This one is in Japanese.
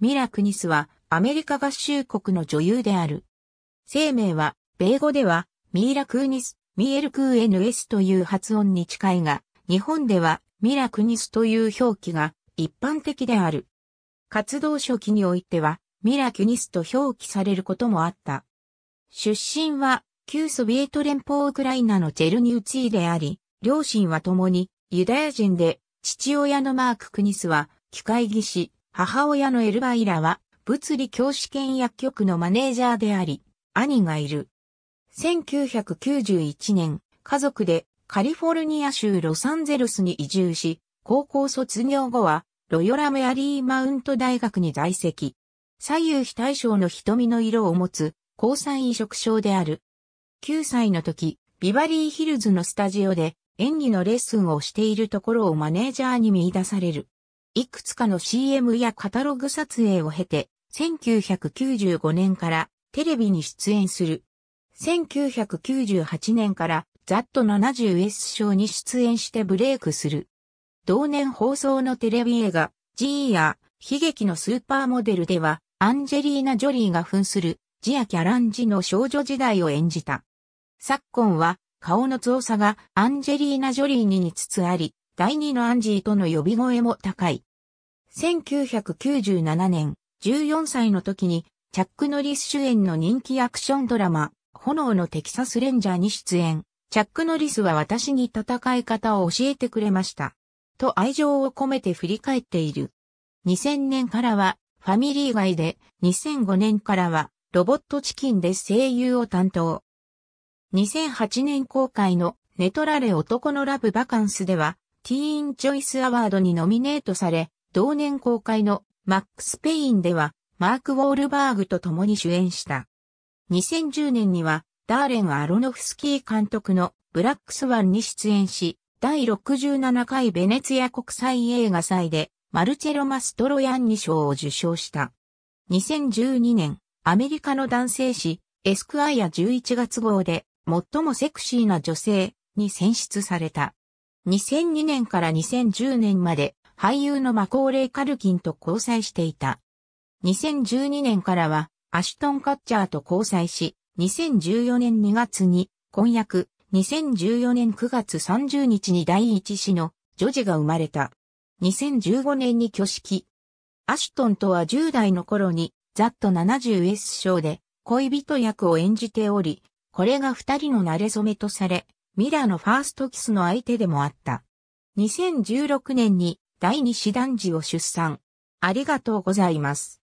ミラ・クニスはアメリカ合衆国の女優である。生命は、米語では、ミーラ・クーニス、ミエル・クーエヌ・エスという発音に近いが、日本ではミラ・クニスという表記が一般的である。活動初期においては、ミラ・キュニスと表記されることもあった。出身は、旧ソビエト連邦ウクライナのジェルニウツィであり、両親は共にユダヤ人で、父親のマーク・クニスは、機械技師、母親のエルバイラは、物理教師兼薬局のマネージャーであり、兄がいる。1991年、家族でカリフォルニア州ロサンゼルスに移住し、高校卒業後は、ロヨラメアリーマウント大学に在籍。左右非対称の瞳の色を持つ、交際移植症である。9歳の時、ビバリーヒルズのスタジオで演技のレッスンをしているところをマネージャーに見出される。いくつかの CM やカタログ撮影を経て、1995年からテレビに出演する。1998年からザット 70S 賞に出演してブレイクする。同年放送のテレビ映画、ジーや悲劇のスーパーモデルでは、アンジェリーナ・ジョリーが扮する、ジア・キャランジの少女時代を演じた。昨今は、顔の造作がアンジェリーナ・ジョリーに似つつあり、第二のアンジーとの呼び声も高い。1997年、14歳の時に、チャック・ノリス主演の人気アクションドラマ、炎のテキサス・レンジャーに出演。チャック・ノリスは私に戦い方を教えてくれました。と愛情を込めて振り返っている。2000年からは、ファミリー外で、2005年からは、ロボットチキンで声優を担当。2008年公開の、ネトラレ男のラブバカンスでは、ティーンチョイスアワードにノミネートされ、同年公開のマックス・ペインでは、マーク・ウォールバーグと共に主演した。2010年には、ダーレン・アロノフスキー監督のブラックスワンに出演し、第67回ベネツィア国際映画祭で、マルチェロ・マストロヤンニ賞を受賞した。2012年、アメリカの男性誌、エスクアイア11月号で、最もセクシーな女性に選出された。2002年から2010年まで俳優のマコーレイ・カルキンと交際していた。2012年からはアシュトン・カッチャーと交際し、2014年2月に婚約、2014年9月30日に第一子の女児が生まれた。2015年に挙式。アシュトンとは10代の頃にザット 70S 賞で恋人役を演じており、これが二人の馴れ初めとされ、ミラーのファーストキスの相手でもあった。2016年に第二子男児を出産。ありがとうございます。